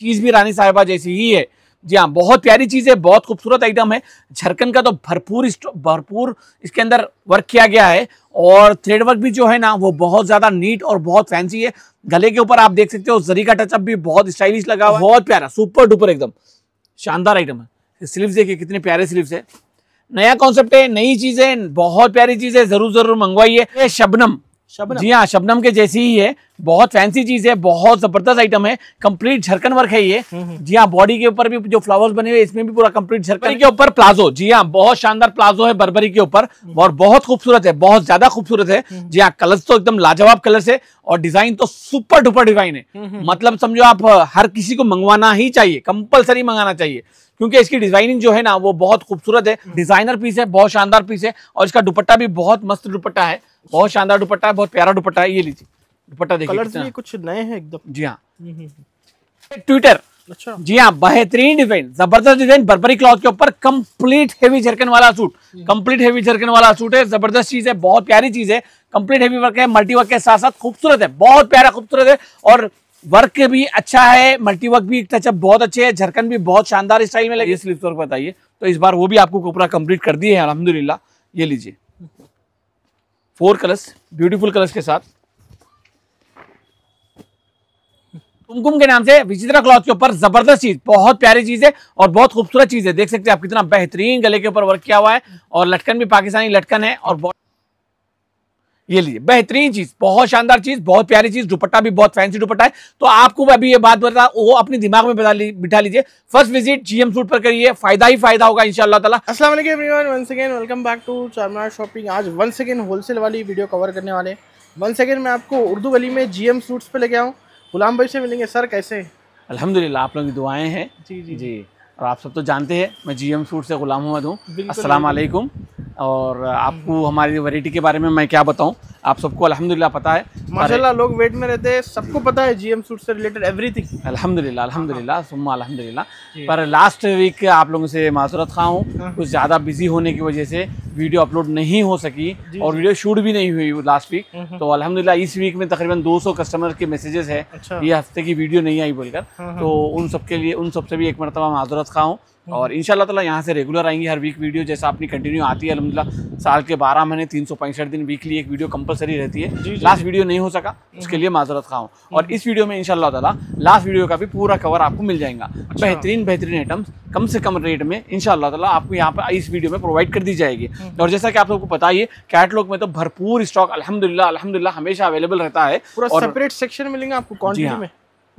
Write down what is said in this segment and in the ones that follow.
चीज भी रानी साहिबा जैसी ही है जी हाँ बहुत प्यारी चीज़ है बहुत खूबसूरत आइटम है झरकन का तो भरपूर भरपूर इसके अंदर वर्क किया गया है और थ्रेड वर्क भी जो है ना वो बहुत ज़्यादा नीट और बहुत फैंसी है गले के ऊपर आप देख सकते हो जरी का टचअप भी बहुत स्टाइलिश लगा हुआ बहुत प्यारा सुपर डुपर एकदम शानदार आइटम है स्लीव देखिए कितने प्यारे स्लीव है नया कॉन्सेप्ट है नई चीज़ है बहुत प्यारी चीज़ है ज़रूर ज़रूर मंगवाइए शबनम शबनम जी हाँ शबनम के जैसी ही है बहुत फैंसी चीज है बहुत जबरदस्त आइटम है कंप्लीट झरकन वर्क है ये हम्म, हम्म। जी हाँ बॉडी के ऊपर भी जो फ्लावर्स बने हुए इसमें भी पूरा कंप्लीट झरकन के ऊपर प्लाजो जी हाँ बहुत शानदार प्लाजो है बर्बरी के ऊपर हम्म। और बहुत खूबसूरत है बहुत ज्यादा खूबसूरत है जी हाँ कलर तो एकदम लाजवाब कलर है और डिजाइन तो सुपर डुपर डिजाइन है मतलब समझो आप हर किसी को मंगवाना ही चाहिए कंपल्सरी मंगाना चाहिए क्योंकि इसकी डिजाइनिंग जो है ना वो बहुत खूबसूरत है डिजाइनर हम्म। पीस है बहुत शानदार पीस है और इसका दुपट्टा भी बहुत मस्त दुपट्टा है अच्छा। बहुत शानदार दुपट्टा है बहुत प्यारा दुपट्टा है ये लीजिए दुपट्टा देखिए कलर्स भी कुछ नए हैं एकदम जी हाँ ट्विटर हम्म, हम्म, अच्छा जी हाँ बेहतरीन डिजाइन जबरदस्त डिजाइन बर्बरी क्लॉथ के ऊपर कंप्लीट हेवी झरकन वाला सूट कंप्लीट हेवी झरकन वाला सूट है जबरदस्त चीज है बहुत प्यारी चीज है कंप्लीट हेवी वर्क है मल्टी वर्क के साथ साथ खूबसूरत है बहुत प्यारा खूबसूरत है और वर्क भी अच्छा है मल्टीवर्क भी टचअप बहुत अच्छे है झरकन भी बहुत शानदार स्टाइल में लगे स्लिप वर्क बताइए तो इस बार वो भी आपको कपड़ा कंप्लीट कर दिए है अलहमदुल्ला ये लीजिए फोर कलर्स ब्यूटीफुल कलर्स के साथ कुमकुम के नाम से विचित्रा क्लॉथ के ऊपर जबरदस्त चीज बहुत प्यारी चीज है और बहुत खूबसूरत चीज है देख सकते हैं आप कितना बेहतरीन गले के ऊपर वर्क किया हुआ है और लटकन भी पाकिस्तानी लटकन है और ये लीजिए बेहतरीन चीज बहुत शानदार चीज बहुत प्यारी चीज दुपट्टा भी बहुत फैंसी दुपट्टा है तो आपको अभी ये बात बता वो अपने दिमाग में बता ली, बिठा लीजिए फर्स्ट विजिट जीएम सूट पर करिए फायदा ही फायदा होगा इंशाल्लाह ताला अस्सलाम वालेकुम everyone once again welcome back to Charminar shopping आज वंस अगेन होलसेल वाली वीडियो कवर करने वाले वंस अगेन मैं आपको उर्दू गली में जीएम सूट पे लेके आऊँ गुलाम भाई से मिलेंगे सर कैसे अलहमदिल्ला आप लोग की दुआएं हैं जी जी जी और आप सब तो जानते हैं मैं जीएम सूट से गुलाम मोहम्मद हूँ असलम और हम्म, हम्म। आपको हमारी वैरायटी के बारे में मैं क्या बताऊँ आप सबको अल्हम्दुलिल्लाह पता है माशाल्लाह लोग वेट में रहते हैं सबको पता है जीएम सूट से रिलेटेड एवरीथिंग अल्हम्दुलिल्लाह अल्हम्दुलिल्लाह हाँ। सुम्मा अल्हम्दुलिल्लाह पर लास्ट वीक आप लोगों से माजरत खा हूँ हाँ। कुछ ज़्यादा बिजी होने की वजह से वीडियो अपलोड नहीं हो सकी और वीडियो शूट भी नहीं हुई लास्ट हम्म, वीक तो अलहमदिल्ला इस वीक में तकरीबन दो कस्टमर के मैसेजेस है अच्छा। ये हफ्ते की वीडियो नहीं आई बोलकर हाँ, तो उन सबके लिए उन सबसे भी एक मरतबा माजरत खा हूँ और हम्म। इन ताला यहाँ से रेगुलर आएंगे हर वीक वीडियो जैसा अपनी कंटिन्यू आती है अलहमदिल्ला साल के बारह महीने तीन सौ पैंसठ दिन वीकली एक वीडियो कंपलसरी रहती है लास्ट वीडियो नहीं हो सका हम्म। उसके लिए माजरत हूँ हम्म। और इस वीडियो में इनशाला तला लास्ट वीडियो का भी पूरा कवर आपको मिल जाएगा अच्छा। बेहतरीन बेहतरीन आइटम्स कम से कम रेट में इन तला आपको यहाँ पर इस वीडियो में प्रोवाइड कर दी जाएगी और जैसा कि आप को पता ही कैटलॉग में तो भरपूर स्टॉक अलहमदिल्ला अलहमदिल्ला हमेशा अवेलेबल रहता है पूरा सेपरेट सेक्शन मिलेंगे आपको क्वान्टिटी हाँ। में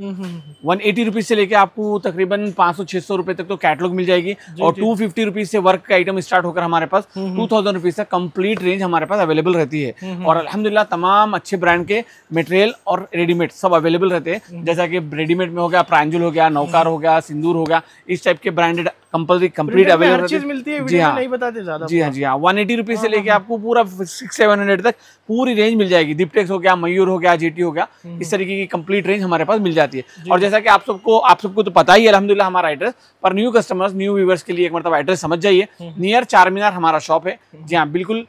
वन एटी रुपीज से लेके आपको तकरीबन पांच सौ छह सौ रुपए तक तो कैटलॉग मिल जाएगी और टू फिफ्टी रुपीज से वर्क का आइटम स्टार्ट होकर हमारे पास टू थाउजेंड रुपीज तक कम्प्लीट रेंज हमारे पास अवेलेबल रहती है हम्म, हम्म। और अलहमदिल्ला तमाम अच्छे ब्रांड के मटेरियल और रेडीमेड सब अवेलेबल रहते हैं हम्म। जैसा कि रेडीमेड में हो गया प्रांजुल हो गया नौकार हो गया सिंदूर हो गया इस टाइप के ब्रांडेड कंपलसरी कंप्लीट अवेलेबल चीज मिलती है जी हाँ नहीं बताते ज्यादा जी हाँ जी हाँ वन एटी रुपीज से हाँ, हाँ, लेके हाँ। आपको पूरा सिक्स सेवन हंड्रेड तक पूरी रेंज मिल जाएगी डिपटेक्स हो गया मयूर हो गया जीटी हो गया हम्म, इस हम्म। तरीके की कंप्लीट रेंज हमारे पास मिल जाती है और जैसा कि आप सबको आप सबको तो पता ही है अलहमदिल्ला हमारा एड्रेस पर न्यू कस्टमर्स न्यू व्यूवर्स के लिए एक मतलब एड्रेस समझ जाइए नियर हम्म। चार हमारा शॉप है जी हाँ बिल्कुल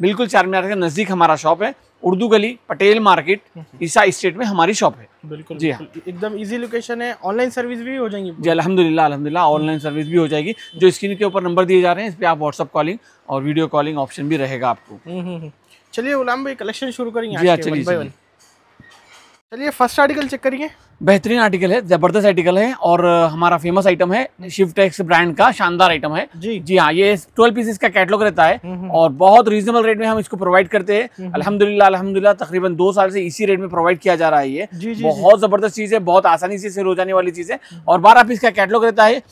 बिल्कुल चार मीनार के नजदीक हमारा शॉप है उर्दू गली पटेल मार्केट हम्म। ईसा स्टेट में हमारी शॉप है बिल्कुल जी हाँ एकदम इजी लोकेशन है ऑनलाइन सर्विस भी हो जाएगी जी अलहमदिल्ला अलहमदिल्ला ऑनलाइन हम्म। सर्विस भी हो जाएगी जो स्क्रीन के ऊपर नंबर दिए जा रहे हैं इस पर आप व्हाट्सअप कॉलिंग और वीडियो कॉलिंग ऑप्शन भी रहेगा आपको हम्म, चलिए गुलाम भाई कलेक्शन शुरू करेंगे जी हाँ चलिए चलिए फर्स्ट आर्टिकल चेक करिए बेहतरीन आर्टिकल है जबरदस्त आर्टिकल है और हमारा फेमस आइटम है शिफ्ट एक्स ब्रांड का शानदार आइटम है जी जी हाँ ये ट्वेल्व पीसेस का कैटलॉग रहता है हम्म, हम्म। और बहुत रीजनेबल रेट में हम इसको प्रोवाइड करते हैं हम्म, अल्हम्दुलिल्लाह अल्हम्दुलिल्लाह तकरीबन दो साल से इसी रेट में प्रोवाइड किया जा रहा है ये बहुत जबरदस्त चीज है बहुत आसानी से सेल हो जाने वाली चीज है और बारह पीस का कैटलॉग रहता है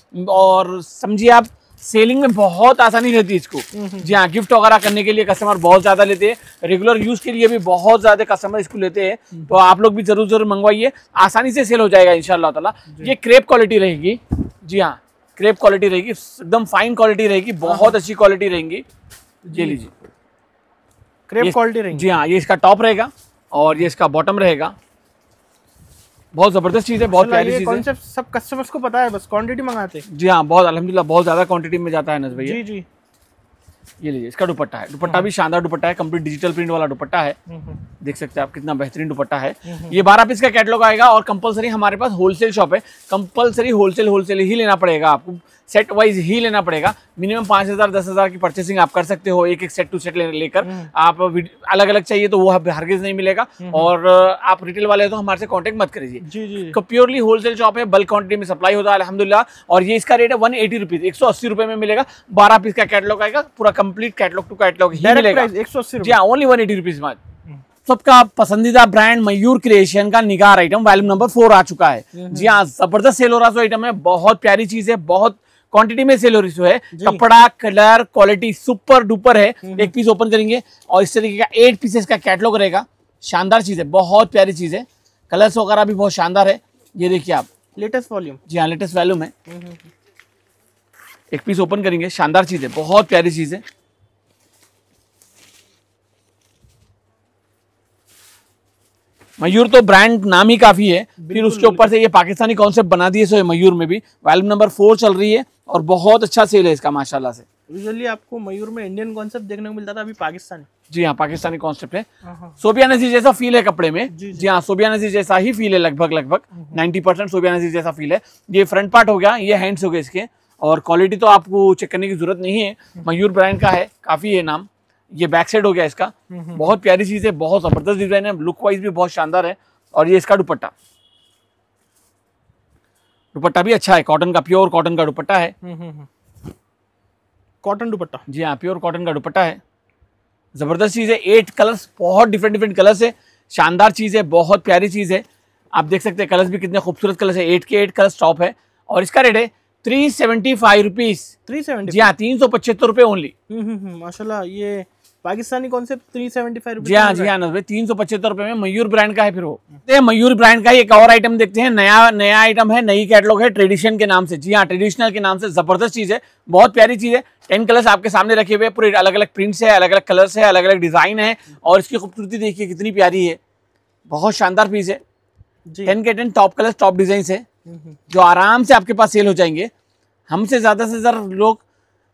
और समझिए आप सेलिंग में बहुत आसानी रहती है इसको जी हाँ गिफ्ट वगैरह करने के लिए कस्टमर बहुत ज्यादा लेते हैं रेगुलर यूज के लिए भी बहुत ज्यादा कस्टमर इसको लेते हैं हम्म। तो आप लोग भी जरूर जरूर मंगवाइए आसानी से सेल हो जाएगा इनशाला तला ये क्रेप क्वालिटी रहेगी जी हाँ क्रेप क्वालिटी रहेगी एकदम फाइन क्वालिटी रहेगी हाँ, बहुत हाँ। अच्छी क्वालिटी रहेगी ये लीजिए क्रेप क्वालिटी रहेगी जी हाँ ये इसका टॉप रहेगा और ये इसका बॉटम रहेगा बहुत ज़बरदस्त चीज़ है बहुत प्यारी चीज़ है सब कस्टमर्स को पता है बस क्वांटिटी मंगाते हैं जी हाँ बहुत अलहमदिल्ला बहुत ज़्यादा क्वांटिटी में जाता है नज भैया जी जी ये लीजिए इसका दुपट्टा है दुपट्टा हाँ। भी शानदार दुपट्टा है कंप्लीट डिजिटल प्रिंट वाला दुपट्टा है हम्म, हम्म। देख सकते हैं आप कितना बेहतरीन दुपट्टा है हम्म, ये बारह पीस का कैटलॉग आएगा और कंपलसरी हमारे पास होलसेल शॉप है कंपलसरी होलसेल होलसेल ही लेना पड़ेगा आपको सेट वाइज ही लेना पड़ेगा मिनिमम पांच हज़ार दस हज़ार की परचेसिंग आप कर सकते हो एक एक सेट टू सेट लेकर आप अलग अलग चाहिए तो वो हरगिज नहीं मिलेगा और आप रिटेल वाले तो हमारे से कॉन्टेक्ट मत करिए प्योरली होलसेल शॉप है बल्क क्वान्टिटी में सप्लाई होता है अलहमदुल्ला और ये इसका रेट है वन एटी रुपीज़ एक सौ अस्सी रुपए में मिलेगा बारह पीस का कैटलॉग आएगा पूरा कंप्लीट कैटलॉग टू कैटलॉग ही मिलेगा only one eighty rupees March सबका पसंदीदा ब्रांड मयूर क्रिएशन का Nigar item volume number four आ चुका है hmm, hmm. जी हाँ जबरदस्त सेल हो रहा आइटम है बहुत प्यारी चीज है बहुत क्वांटिटी में सेल हो रही है कपड़ा कलर क्वालिटी सुपर डुपर है hmm, एक पीस ओपन करेंगे और इस तरीके का एट पीसेस का कैटलॉग रहेगा शानदार चीज है बहुत प्यारी चीज है कलर्स वगैरह भी बहुत शानदार है ये देखिए आप लेटेस्ट वॉल्यूम जी हाँ लेटेस्ट वॉल्यूम है एक पीस ओपन करेंगे शानदार चीज़ है बहुत प्यारी चीज़ है मयूर तो ब्रांड नाम ही काफ़ी है फिर उसके ऊपर से ये पाकिस्तानी कॉन्सेप्ट बना दिए सो मयूर में भी वॉल्यूम नंबर फोर चल रही है और बहुत अच्छा सेल है इसका माशाला से आपको मयूर में इंडियन कॉन्सेप्ट देखने को मिलता था अभी पाकिस्तानी जी हाँ पाकिस्तानी कॉन्सेप्ट है सोबिया हाँ, नजीर हाँ। जैसा फील है कपड़े में जी, जी, हाँ सोबिया नजीर जैसा ही फील है लगभग लगभग नाइनटी परसेंट सोबिया नजीर जैसा फील है ये फ्रंट पार्ट हो गया ये हैंड्स हो गए इसके और क्वालिटी तो आपको चेक करने की जरूरत नहीं है हम्म। मयूर ब्रांड का है काफ़ी है नाम ये बैक साइड हो गया इसका हम्म, हम्म। बहुत प्यारी चीज़ है बहुत ज़बरदस्त डिज़ाइन है लुक वाइज भी बहुत शानदार है और ये इसका दुपट्टा दुपट्टा भी अच्छा है कॉटन का प्योर कॉटन का दुपट्टा है कॉटन दुपट्टा जी हाँ प्योर कॉटन का दुपट्टा है ज़बरदस्त चीज़ है एट कलर्स बहुत डिफरेंट डिफरेंट कलर्स है शानदार चीज़ है बहुत प्यारी चीज़ है आप देख सकते हैं कलर्स भी कितने खूबसूरत कलर्स है एट के एट कलर्स टॉप है और इसका रेट है three seventy five rupees three seventy जी हाँ तीन सौ पचहत्तर रुपए ओनली हम्म, हम्म, माशाल्लाह ये पाकिस्तानी कॉन्सेप्ट थ्री सेवेंटी जी हाँ जी हाँ तीन सौ पचहत्तर रुपए में मयूर ब्रांड का है फिर वो तो मयूर ब्रांड का एक और आइटम देखते हैं नया नया आइटम है नई कैटलॉग है ट्रेडिशन के नाम से जी हाँ ट्रेडिशनल के नाम से जबरदस्त चीज है बहुत प्यारी चीज है टेन कलर्स आपके सामने रखे हुए पूरे अलग अलग प्रिंट्स है अलग अलग कलर्स है अलग अलग डिजाइन है और इसकी खूबसूरती देखिए कितनी प्यारी है बहुत शानदार पीस है टेन के ten top colour top design है जो आराम से आपके पास सेल हो जाएंगे हमसे ज़्यादा से ज़्यादा लोग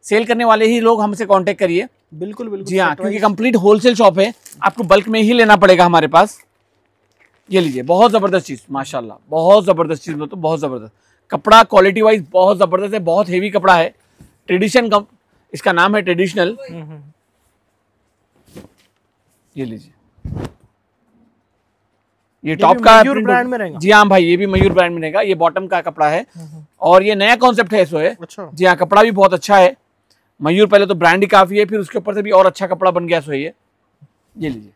सेल करने वाले ही लोग हमसे कांटेक्ट करिए बिल्कुल बिल्कुल जी हाँ तो क्योंकि कंप्लीट होलसेल शॉप है आपको बल्क में ही लेना पड़ेगा हमारे पास ये लीजिए बहुत ज़बरदस्त चीज़ माशाल्लाह बहुत ज़बरदस्त चीज़ मतलब बहुत ज़बरदस्त कपड़ा क्वालिटी वाइज बहुत ज़बरदस्त है बहुत हेवी कपड़ा है ट्रेडिशन इसका नाम है ट्रेडिशनल हम्म, हम्म। ये लीजिए ये टॉप का ब्रांड में रहेगा जी हाँ भाई ये भी मयूर ब्रांड में रहेगा ये बॉटम का कपड़ा है हम्म, हम्म। और ये नया कॉन्सेप्ट है अच्छा। जी हाँ कपड़ा भी बहुत अच्छा है मयूर पहले तो ब्रांड ही काफी है फिर उसके ऊपर से भी और अच्छा कपड़ा बन गया सो ये ये लीजिए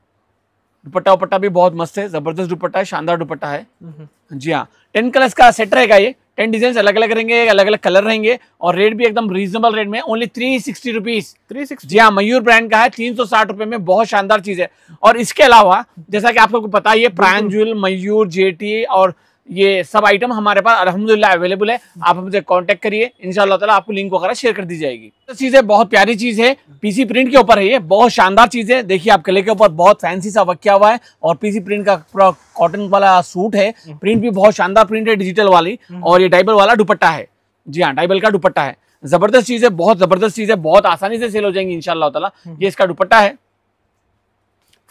दुपट्टा उपट्टा भी बहुत मस्त है जबरदस्त दुपट्टा है शानदार दुपट्टा है हम्म, जी हाँ टेन कलर्स का सेट रहेगा ये टेन डिजाइन अलग अलग रहेंगे अलग अलग कलर रहेंगे और रेट भी एकदम रीजनेबल रेट में only three sixty rupees three sixty जी हाँ मयूर ब्रांड का है तीन सौ साठ रुपए में बहुत शानदार चीज है और इसके अलावा जैसा कि आपको पता ही है प्रांजुल मयूर जेटी और ये सब आइटम हमारे पास अलहमदिल्ला अवेलेबल है आप हमसे कांटेक्ट करिए इनशाला आपको लिंक वगैरह शेयर कर दी जाएगी तो चीज़ें बहुत प्यारी चीज़ है पीसी प्रिंट के ऊपर है ये बहुत शानदार चीज़ है देखिए आप कले के ऊपर बहुत फैंसी सा वर्क हुआ है और पीसी प्रिंट का पूरा कॉटन वाला सूट है प्रिंट भी बहुत शानदार प्रिंट है डिजिटल वाली और ये डाइबल वाला दुपट्टा है जी हाँ डाइबल का दुपट्टा है जबरदस्त चीज़ है बहुत जबरदस्त चीज़ है बहुत आसानी से सेल हो जाएंगी इनशाला ये इसका दुपट्टा है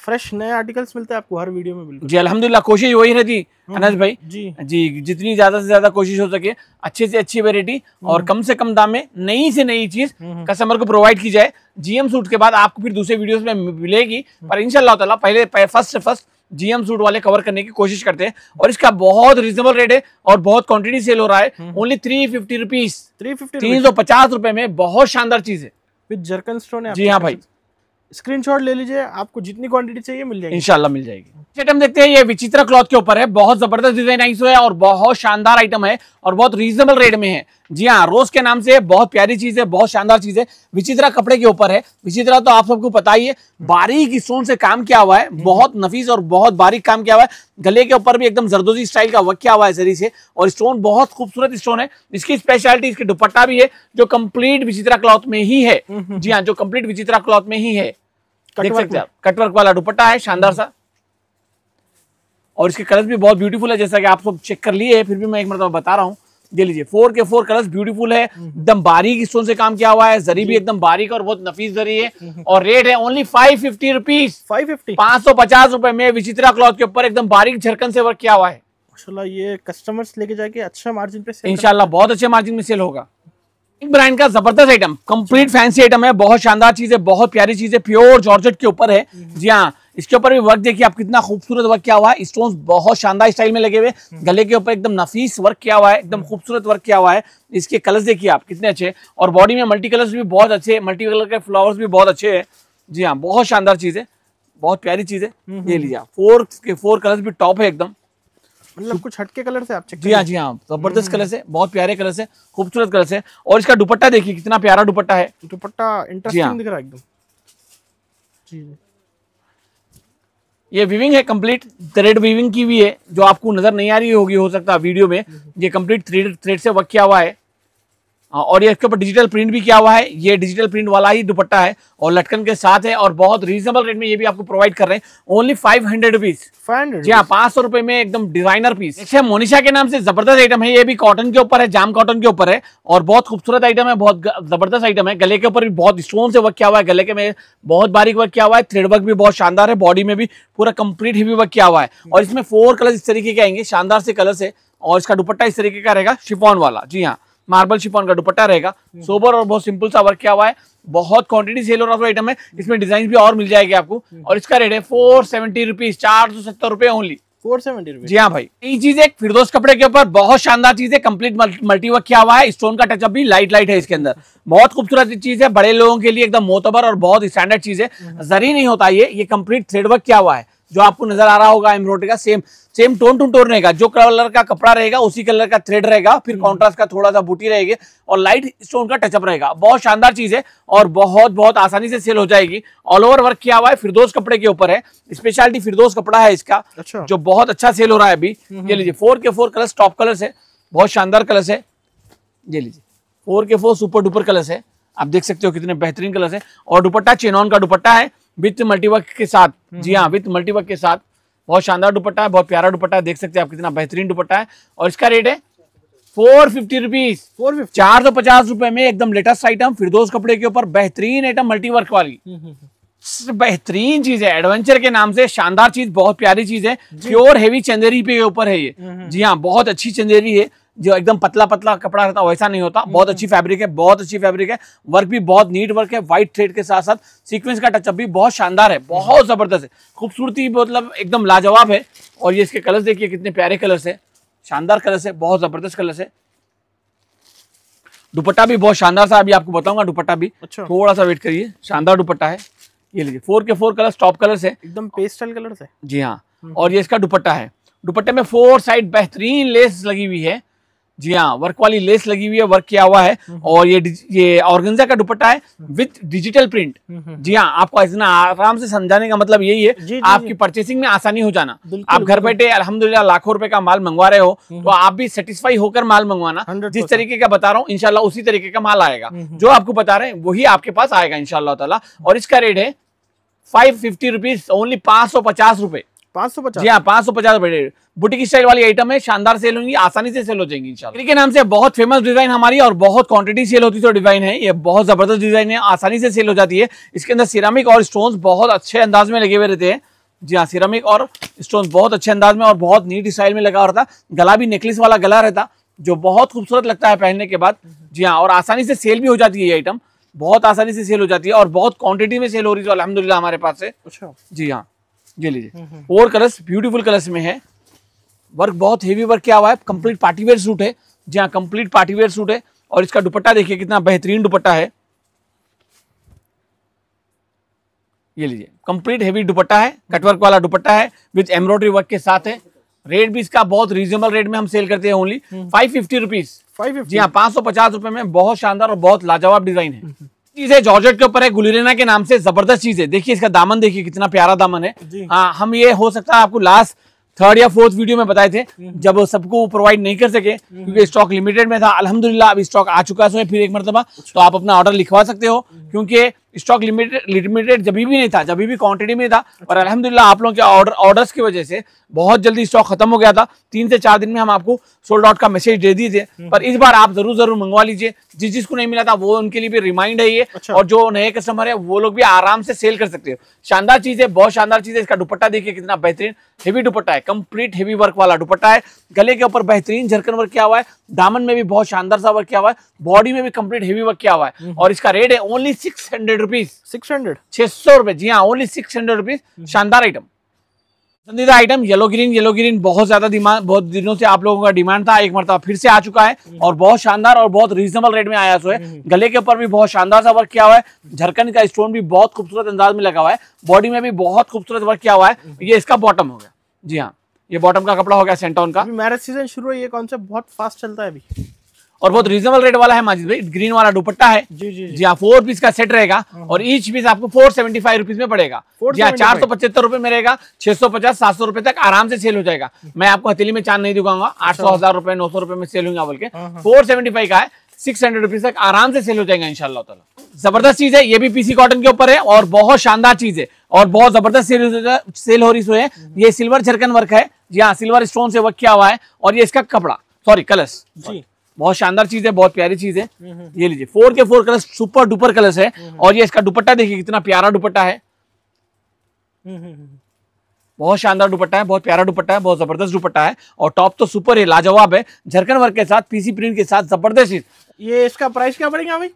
फ्रेश नए आर्टिकल्स मिलते हैं आपको हर वीडियो में जी अलहमदिल्ला कोशिश वही रहती हम्म, अनज भाई जी जी जितनी ज्यादा से ज्यादा कोशिश हो सके अच्छे से अच्छी वेरायटी हम्म। और कम से कम दाम में नई से नई चीज कस्टमर हम्म, को प्रोवाइड की जाए जीएम सूट के बाद आपको फिर दूसरे वीडियोस में मिलेगी पर इनशाला तला पहले फर्स्ट से फर्स्ट जीएम सूट वाले कवर करने की कोशिश करते हैं और इसका बहुत रिजनेबल रेट है और बहुत क्वांटिटी सेल हो रहा है only three fifty rupees three fifty तीन सौ पचास रुपए में बहुत शानदार चीज है विद जर्कन स्टोन जी हाँ भाई स्क्रीनशॉट ले लीजिए आपको जितनी क्वांटिटी चाहिए मिल जाएगी इनशाला मिल जाएगी आइटम देखते हैं ये विचित्र क्लॉथ के ऊपर है बहुत जबरदस्त डिजाइन आइस है और बहुत शानदार आइटम है और बहुत रीजनेबल रेट में है जी हाँ रोज के नाम से बहुत प्यारी चीज है बहुत शानदार चीज है विचित्रा कपड़े के ऊपर है विचित्रा तो आप सबको पता ही है बारीक स्टोन से काम किया हुआ है बहुत नफीस और बहुत बारीक काम किया हुआ है गले के ऊपर भी एकदम जरदोजी स्टाइल का वर्क किया हुआ है जरी से और स्टोन बहुत खूबसूरत स्टोन है इसकी स्पेशलिटी इसकी दुपट्टा भी है जो कम्प्लीट विचित्रा क्लॉथ में ही है हम्म, हम्म, जी हाँ जो कम्प्लीट विचित्रा क्लॉथ में ही है देख सकते हैं कटवर्क वाला दुपट्टा है शानदार सा और इसके कलर्स भी बहुत ब्यूटीफुल है जैसा कि आप सब चेक कर लिए फिर भी मैं एक मतलब बता रहा हूँ दे लीजिए फोर के फोर कलर्स ब्यूटीफुल है हम्म। एकदम बारीक स्टोन से काम किया हुआ है जरी भी एकदम बारीक और बहुत नफीस जरी है हम्म। और रेट है only five fifty rupees five fifty पांच सौ पचास रुपए में विचित्रा क्लॉथ के ऊपर एकदम बारीक झरकन से वर्क किया हुआ है ये कस्टमर्स लेके जाके अच्छा मार्जिन पे इनशाला बहुत अच्छे मार्जिन में सेल होगा ब्रांड का जबरदस्त आइटम कंप्लीट फैंसी आइटम है बहुत शानदार चीज है बहुत प्यारी चीज है प्योर जॉर्जेट के ऊपर है हम्म। जी हाँ इसके ऊपर भी वर्क देखिए आप कितना खूबसूरत वर्क किया हुआ है स्टोन बहुत शानदार स्टाइल में लगे हुए हम्म। गले के ऊपर एकदम नफीस वर्क किया हुआ है एकदम हम्म। खूबसूरत वर्क किया हुआ है इसके कलर्स देखिए आप कितने अच्छे और बॉडी में मल्टी कलर्स भी बहुत अच्छे मल्टी कलर के फ्लावर्स भी बहुत अच्छे है जी हाँ बहुत शानदार चीज है बहुत प्यारी चीज है ये लीजिए फोर फोर कलर्स भी टॉप है एकदम मतलब कुछ हटके कलर से आप चेक जी हाँ जी हाँ जबरदस्त हम्म। कलर से बहुत प्यारे कलर से खूबसूरत कलर से और इसका दुपट्टा देखिए कितना प्यारा दुपट्टा है दुपट्टा इंटरेस्टिंग हाँ। दिख रहा है एकदम ये विविंग है कंप्लीट थ्रेड विविंग की भी है जो आपको नजर नहीं आ रही होगी हो सकता वीडियो में हम्म। ये कंप्लीट थ्रेड थ्रेड से वर्क किया हुआ है हाँ, और ये इसके ऊपर डिजिटल प्रिंट भी किया हुआ है ये डिजिटल प्रिंट वाला ही दुपट्टा है और लटकन के साथ है और बहुत रीजनेबल रेट में ये भी आपको प्रोवाइड कर रहे हैं ओनली फाइव हंड्रेड रुपीज जी हाँ पांच सौ रुपए में एकदम डिजाइनर पीस अच्छा मोनिशा के नाम से जबरदस्त आइटम है ये भी कॉटन के ऊपर है जाम कॉटन के ऊपर है और बहुत खूबसूरत आइटम है बहुत जबरदस्त आइटम है गले के ऊपर भी बहुत स्टोन से वर्क किया हुआ है गले के में बहुत बारीक वर्क किया हुआ है थ्रेड वर्क भी बहुत शानदार है बॉडी में भी पूरा कंप्लीट ही वर्क किया हुआ है और इसमें फोर कलर इस तरीके के आएंगे शानदार से कलर से और इसका दुपट्टा इस तरीके का रहेगा शिफॉन वाला जी हाँ मार्बल शिफॉन का दुपट्टा रहेगा हम्म। सोबर और बहुत सिंपल सा वर्क किया हुआ है बहुत क्वांटिटी सेल हो रहा है आइटम है इसमें डिजाइन भी और मिल जाएगी आपको हम्म। और इसका रेट है फोर सेवेंटी रुपीज चार सौ सत्तर रुपए ओनली फोर सेवेंटी जी हाँ भाई ये चीज एक फिरदोस कपड़े के ऊपर बहुत शानदार चीज है कंप्लीट मल्टी वर्क किया हुआ है स्टोन का टचअप भी लाइट लाइट है इसके अंदर बहुत खूबसूरत चीज है बड़े लोगों के लिए एकदम मोतबर और बहुत स्टैंडर्ड चीज है हम्म। जरी नहीं होता ये ये कंप्लीट थ्रेड वर्क किया हुआ है जो आपको नजर आ रहा होगा एम्ब्रॉयडरी का same same tone to tone रहेगा जो कलर का कपड़ा रहेगा उसी कलर का थ्रेड रहेगा फिर कॉन्ट्रास्ट हम्म। का थोड़ा सा बूटी रहेगी और लाइट स्टोन का टचअप रहेगा बहुत शानदार चीज है और बहुत बहुत आसानी से सेल हो जाएगी ऑल ओवर वर्क किया हुआ है फिरदोस कपड़े के ऊपर है स्पेशलिटी फिरदोस कपड़ा है इसका अच्छा। जो बहुत अच्छा सेल हो रहा है अभी हम्म, ये हम्म। लीजिए फोर के फोर कलर टॉप कलर है बहुत शानदार कलर है ये लीजिए फोर के फोर सुपर डुपर कलर है आप देख सकते हो कितने बेहतरीन कलर है और दुपट्टा चेनॉन का दुपट्टा है विथ मल्टीवर्क के साथ हम्म, जी हाँ हम्म। विथ मल्टीवर्क के साथ बहुत शानदार दुपट्टा है बहुत प्यारा दुपट्टा है देख सकते हैं आप कितना बेहतरीन दुपट्टा है और इसका रेट है four fifty rupees four fifty चार सौ पचास रुपए में एकदम लेटेस्ट आइटम फिरदोस कपड़े के ऊपर बेहतरीन आइटम मल्टीवर्क वाली हम्म, बेहतरीन चीज है एडवेंचर के नाम से शानदार चीज बहुत प्यारी चीज है प्योर हेवी चंदेरी पे ऊपर है ये जी हाँ बहुत अच्छी चंदेरी है जो एकदम पतला पतला कपड़ा रहता वैसा नहीं होता बहुत हम्म। अच्छी फैब्रिक है बहुत अच्छी फैब्रिक है वर्क भी बहुत नीट वर्क है व्हाइट थ्रेड के साथ साथ सीक्वेंस का टचअप भी बहुत शानदार है बहुत हम्म। जबरदस्त है खूबसूरती मतलब एकदम लाजवाब है और ये इसके कलर्स देखिए कितने प्यारे कलर्स है शानदार कलर्स है बहुत जबरदस्त कलर्स है दुपट्टा भी बहुत शानदार सा अभी आपको बताऊंगा दुपट्टा भी अच्छा। थोड़ा सा वेट करिए शानदार दुपट्टा है ये लीजिए फोर के फोर कलर टॉप कलर है एकदम पेस्टल कलर है जी हाँ हम्म। और ये इसका दुपट्टा है दुपट्टे में फोर साइड बेहतरीन लेस लगी हुई है जी हाँ वर्क वाली लेस लगी हुई है वर्क किया हुआ है हम्म, हम्म। और ये ये ऑर्गेंजा का दुपट्टा है विद डिजिटल प्रिंट जी हाँ आपको इतना आराम से समझाने का मतलब यही है जी, जी, आपकी परचेसिंग में आसानी हो जाना आप घर बैठे अल्हम्दुलिल्लाह लाखों रुपए का माल मंगवा रहे हो हम्म, तो आप भी सेटिस्फाई होकर माल मंगवाना जिस तरीके का बता रहा हूँ इनशाला उसी तरीके का माल आएगा जो आपको बता रहे हैं वही आपके पास आएगा इनशाला और इसका रेट है फाइव फिफ्टी रुपीज ओनली पांच सौ पचास रुपए पाँच सौ पचास जी हाँ, सौ पचास रुपए बुटीक स्टाइल वाली आइटम है शानदार सेल होंगी आसानी से सेल हो जाएंगी इंशाल्लाह के नाम से बहुत फेमस डिजाइन हमारी और बहुत क्वांटिटी सेल होती है डिजाइन है ये बहुत जबरदस्त डिजाइन है आसानी से सेल हो जाती है इसके अंदर सिरामिक और स्टोन बहुत अच्छे अंदाज में लगे हुए रहते हैं जी हाँ सिरामिक और स्टोन बहुत अच्छे अंदाज में और बहुत नीट स्टाइल में लगा हुआ था गला भी नेकलेस वाला गला रहता जो बहुत खूबसूरत लगता है पहनने के बाद जी हाँ और आसानी से सेल भी हो जाती है ये आइटम बहुत आसानी से सेल हो जाती है और बहुत क्वांटिटी में सेल हो रही है अलहमदुल्ला हमारे पास से अच्छा जी हाँ ये लीजिए हम्म, हम्म। और कलर्स ब्यूटीफुल कलर्स में है वर्क बहुत हेवी वर्क क्या हुआ है कंप्लीट पार्टी वेयर सूट है जी हाँ कंप्लीट पार्टी वेयर सूट है और इसका दुपट्टा देखिए कितना बेहतरीन दुपट्टा है ये लीजिए कंप्लीट हेवी दुपट्टा है कटवर्क वाला दुपट्टा है विद एम्ब्रॉयडरी वर्क के साथ है रेट भी इसका बहुत रीजनेबल रेट में हम सेल करते हैं ओनली फाइव फिफ्टी रुपीज जी हाँ पांच सौ पचास रुपए में बहुत शानदार और बहुत लाजवाब डिजाइन है हम्म, चीज है जॉर्जेट के ऊपर है गुलरेना के नाम से जबरदस्त चीज है देखिए इसका दामन देखिए कितना प्यारा दामन है हाँ हम ये हो सकता है आपको लास्ट थर्ड या फोर्थ वीडियो में बताए थे हम्म। जब सबको प्रोवाइड नहीं कर सके हम्म। क्योंकि स्टॉक लिमिटेड में था अल्हम्दुलिल्लाह अब स्टॉक आ चुका है फिर एक मरतबा तो आप अपना ऑर्डर लिखवा सकते हो हम्म। क्योंकि स्टॉक लिमिटेड लिमिटेड जब भी नहीं था जब भी क्वांटिटी में था अच्छा। और अल्हम्दुलिल्लाह आप लोगों के ऑर्डर ऑर्डर्स की वजह से बहुत जल्दी स्टॉक खत्म हो गया था तीन से चार दिन में हम आपको सोल्ड आउट का मैसेज दे दिए थे पर इस बार आप जरूर जरूर मंगवा लीजिए जिस जिसको नहीं मिला था वो उनके लिए भी रिमाइंड है ये अच्छा। और जो नए कस्टमर है वो लोग भी आराम से सेल कर सकते हो शानदार चीज है बहुत शानदार चीज है इसका दुपट्टा देखिए कितना बेहतरीन हेवी दुपट्टा है कंप्लीट हेवी वर्क वाला दुपट्टा है गले के ऊपर बेहतरीन झरकन वर्क किया हुआ है दामन में भी बहुत शानदार सा वर्क किया हुआ है बॉडी में भी कंप्लीट हेवी वर्क किया हुआ है हम्म। और इसका रेट है only six hundred rupees six hundred छह सौ रुपए जी हाँ ओनली सिक्स हंड्रेड रुपीज शानदार आइटम पसंदीदा item yellow green yellow green बहुत ज्यादा डिमांड बहुत दिनों से आप लोगों का डिमांड था एक मरतबा फिर से आ चुका है और बहुत शानदार और बहुत रीजनेबल रेट में आया सो है हम्म। गले के ऊपर भी बहुत शानदार सा वर्क किया हुआ है झरकन का स्टोन भी बहुत खूबसूरत अंदाज में लगा हुआ है बॉडी में भी बहुत खूबसूरत वर्क किया हुआ है हम्म। ये इसका बॉटम हो गया जी हाँ ये बॉटम का कपड़ा हो गया सेंटोन का मैरिज सीजन शुरू है ये कॉन्सेप्ट बहुत फास्ट चलता है अभी और बहुत रीजनेबल रेट वाला है माजिद भाई ग्रीन वाला दुपट्टा है जी जी जी हाँ फोर पीस का सेट रहेगा हाँ, हाँ। और ईच पीस आपको फोर सेवेंटी फाइव रुपीज में पड़ेगा जी हाँ चार सौ पचहत्तर रुपए में रहेगा छह सौ पचास सात सौ रुपए तक आराम से सेल हो जाएगा हाँ। मैं आपको हथेली में चांद नहीं दिखाऊंगा अच्छा। आठ सौ हजार रुपए नौ सौ रुपए में सेल होगा बोल के फोर सेवेंटी फाइव का है सिक्स हंड्रेड रुपीज तक आराम से सेल हो जाएगा इनशाला जबरदस्त चीज है ये भी पीसी कॉटन के ऊपर है और बहुत शानदार चीज है और बहुत जबरदस्त सेल सेल हो रही है हम्म। ये सिल्वर झरकन वर्क है जी हाँ सिल्वर स्टोन से वर्क किया हुआ है और ये इसका कपड़ा सॉरी कलर्स जी बहुत शानदार चीज है बहुत प्यारी चीज है हम्म, हम्म। ये लीजिए फोर के four colour super duper colour है हम्म, और ये इसका दुपट्टा देखिए कितना प्यारा दुपट्टा है बहुत शानदार दुपट्टा है बहुत प्यारा दुपट्टा है बहुत जबरदस्त दुपट्टा है और टॉप तो सुपर है लाजवाब है झरखंड वर्ग के साथ पीसी प्रिंट के साथ जबरदस्त ये इसका प्राइस क्या पड़ेगा भाई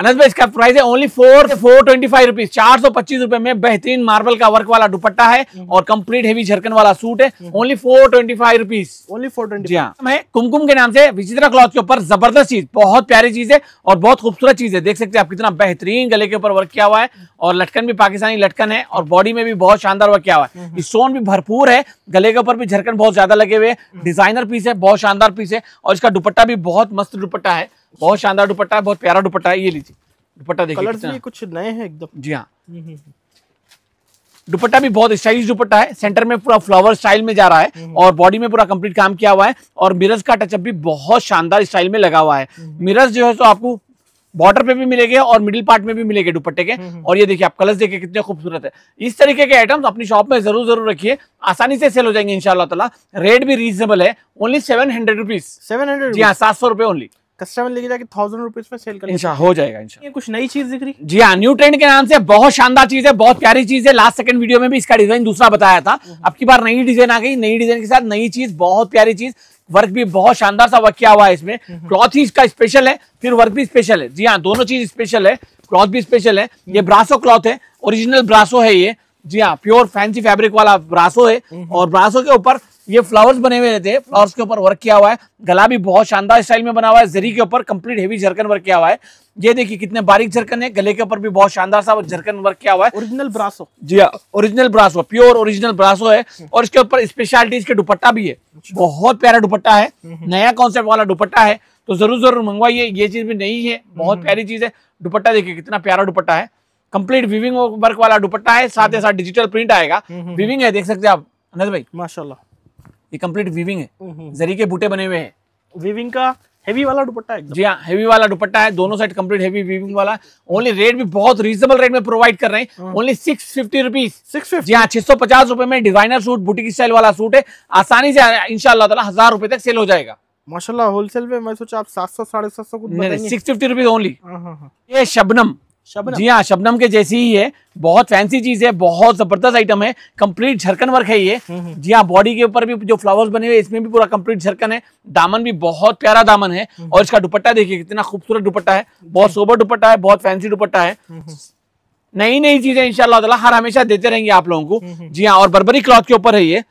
अनंत भाई इसका प्राइस है only four four twenty five rupees चार सौ पच्चीस रुपए में बेहतरीन मार्बल का वर्क वाला दुपट्टा है हम्म। और कंप्लीट हेवी झरकन वाला सूट है only four twenty five rupees only four twenty है कुमकुम के नाम से विचित्रा क्लॉथ के ऊपर जबरदस्त चीज बहुत प्यारी चीज है और बहुत खूबसूरत चीज है देख सकते हैं आप कितना बेहतरीन गले के ऊपर वर्क किया हुआ है और लटकन भी पाकिस्तानी लटकन है और बॉडी में भी बहुत शानदार वर्क किया हुआ है हम्म। स्टोन भी भरपूर है गले के ऊपर भी झरकन बहुत ज्यादा लगे हुए डिजाइनर पीस हम्म। है बहुत शानदार पीस है और इसका दुपट्टा भी बहुत मस्त दुपट्टा है बहुत शानदार दुपट्टा है बहुत प्यारा दुपट्टा है ये लीजिए दुपट्टा देखिए कलर्स भी कुछ नए हैं एकदम जी हाँ हम्म, हम्म, हम्म। दुपट्टा भी बहुत स्टाइलिश दुपट्टा है सेंटर में पूरा फ्लावर स्टाइल में जा रहा है और बॉडी में पूरा कंप्लीट काम किया हुआ है और मिरर्स का टचअप भी बहुत शानदार स्टाइल में लगा हुआ है मिरर्स जो है तो आपको बॉर्डर पे भी मिलेंगे और मिडिल पार्ट में भी मिलेंगे दुपट्टे के और ये देखिए आप कलर्स देखिए कितने खूबसूरत है इस तरीके के आइटम्स अपनी शॉप में जरूर जरूर रखिए आसानी से सेल हो जाएंगे इनशाला रेट भी रीजनेबल है only seven hundred rupees seven hundred हाँ सात सौ रुपए ओनली कस्टमर लेके जाके थाउजेंड रुपीज में सेल कर हो जाएगा ये कुछ नई चीज दिख रही जी हाँ न्यू ट्रेंड के नाम से बहुत शानदार चीज है बहुत प्यारी चीज है लास्ट सेकंड वीडियो में भी इसका डिजाइन दूसरा बताया था हम्म। अब की बार नई डिजाइन आ गई नई डिजाइन के साथ नई चीज बहुत प्यारी चीज वर्क भी बहुत शानदार सा वर्क किया हुआ है इसमें क्लॉथ हम्म। ही इसका स्पेशल है फिर वर्क भी स्पेशल है जी हाँ दोनों चीज स्पेशल है क्लॉथ भी स्पेशल है हम्म। ये ब्रासो क्लॉथ है ओरिजिनल ब्रासो है ये जी हाँ प्योर फैंसी फैब्रिक वाला ब्रासो है और ब्रासो के ऊपर ये फ्लावर्स बने हुए रहते हैं फ्लावर्स के ऊपर वर्क किया हुआ है गला भी बहुत शानदार स्टाइल में बना हुआ है जरी के ऊपर कंप्लीट हेवी झरकन वर्क किया हुआ है ये देखिए कितने बारीक झरकन है गले के ऊपर भी बहुत शानदार सा झरकन वर्क किया हुआ है ओरिजिनल ब्रासो जी हाँ original Brasso pure original Brasso है और इसके ऊपर स्पेशलिटी इसके दुपट्टा भी है बहुत प्यारा दुपट्टा है हम्म। नया कॉन्सेप्ट वाला दुपट्टा है तो जरूर जरूर मंगवाइए ये चीज भी नई है बहुत हम्म। प्यारी चीज है दुपट्टा देखिए कितना प्यारा दुपट्टा है कंप्लीट विविंग वर्क वाला दुपट्टा है साथ ही साथ डिजिटल प्रिंट आएगा विविंग हम्म, है देख सकते हैं आप अनंत भाई माशाल्लाह ये कंप्लीट वीविंग है हम्म, हम्म। जरी के बूटे बने हुए हैं वीविंग का हेवी वाला दुपट्टा है जी हाँ हेवी वाला दुपट्टा है दोनों साइड कंप्लीट हेवी वीविंग वाला ओनली रेट भी बहुत रीजनेबल रेट में प्रोवाइड कर रहे हैं only six fifty rupees six जी हाँ छह सौ पचास रुपए में डिजाइनर सूट बुटीक स्टाइल वाला सूट है आसानी से इनशाला हजार रुपए तक सेल हो जाएगा माशाल्लाह होलसेल में मैं सोचा आप सात सौ साढ़े सात सौ सिक्स फिफ्टी रुपीज ओनली ये शबनम शबनम जी हाँ शबनम के जैसी ही है बहुत फैंसी चीज है बहुत जबरदस्त आइटम है कंप्लीट झरकन वर्क है ये हम्म, हम्म। जी हाँ बॉडी के ऊपर भी जो फ्लावर्स बने हुए इसमें भी पूरा कंप्लीट झरकन है दामन भी बहुत प्यारा दामन है हम्म। और इसका दुपट्टा देखिए कितना खूबसूरत दुपट्टा है बहुत सोबर दुपट्टा है बहुत फैंसी दुपट्टा है नई नई चीजें इंशाल्लाह ताला हर हमेशा देते रहेंगे आप लोगों को जी हाँ और बर्बरी क्लॉथ के ऊपर है ये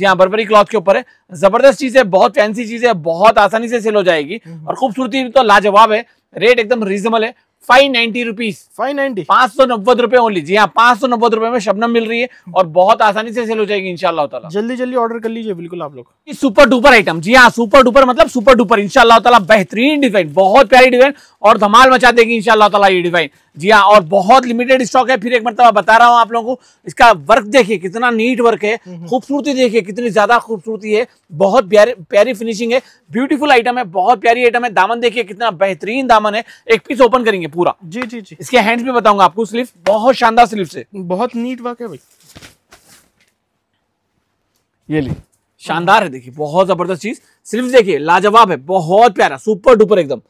जी हाँ बर्बरी क्लॉथ के ऊपर है जबरदस्त चीज है बहुत फैंसी चीज है बहुत आसानी से सेल हो जाएगी और खूबसूरती तो लाजवाब है रेट एकदम रीजनेबल है five ninety rupees five ninety पांच सौ नब्बे रुपए ओनली जी हाँ पांच सौ नब्बे रुपए में शबनम मिल रही है और बहुत आसानी से सेल हो जाएगी इनशाला जल्दी जल्दी ऑर्डर कर लीजिए बिल्कुल आप लोग सुपर डुपर आइटम जी हाँ सुपर डुपर मतलब सुपर डुपर इनशाला बेहतरीन डिजाइन बहुत प्यारी डिजाइन और धमाल मचा देगी इंशाल्लाह ताला ये डिवाइन जी हाँ और बहुत लिमिटेड स्टॉक है फिर एक मरतबा बता रहा हूँ आप लोगों को इसका वर्क देखिए कितना नीट वर्क है हम्म, हम्म। खूबसूरती देखिए कितनी ज्यादा खूबसूरती है बहुत प्यारी फिनिशिंग है ब्यूटीफुल आइटम है बहुत प्यारी आइटम है दामन देखिए कितना बेहतरीन दामन है एक पीस ओपन करेंगे पूरा जी जी जी इसके हैंड्स भी बताऊंगा आपको स्लीव बहुत शानदार स्लीव से बहुत नीट वर्क है भाई ये ली शानदार है देखिए बहुत जबरदस्त चीज सिर्फ देखिए लाजवाब है बहुत प्यारा सुपर डुपर एकदम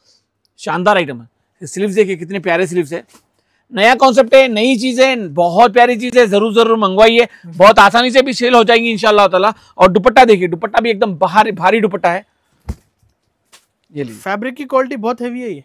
शानदार आइटम है स्लीव्स देखिए कितने प्यारे स्लीव्स है नया कॉन्सेप्ट है नई चीज है बहुत प्यारी चीज है जरूर जरूर मंगवाइए बहुत आसानी से भी सेल हो जाएंगी इन तला और दुपट्टा देखिए दुपट्टा भी एकदम भारी भारी दुपट्टा है ये फैब्रिक की क्वालिटी बहुत हैवी है ये